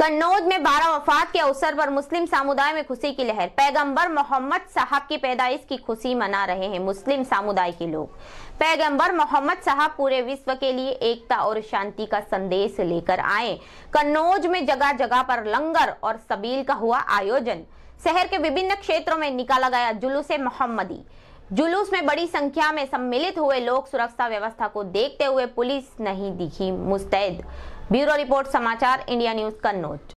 कन्नौज में 12 वफात के अवसर पर मुस्लिम समुदाय में खुशी की लहर पैगंबर मोहम्मद साहब की पैदाइश की खुशी मना रहे हैं मुस्लिम समुदाय के लोग पैगंबर मोहम्मद साहब पूरे विश्व के लिए एकता और शांति का संदेश लेकर आए कन्नौज में जगह जगह पर लंगर और सबील का हुआ आयोजन शहर के विभिन्न क्षेत्रों में निकाला गया जुलूस मोहम्मदी जुलूस में बड़ी संख्या में सम्मिलित हुए लोग सुरक्षा व्यवस्था को देखते हुए पुलिस नहीं दिखी मुस्तैद ब्यूरो रिपोर्ट समाचार इंडिया न्यूज कन्नौज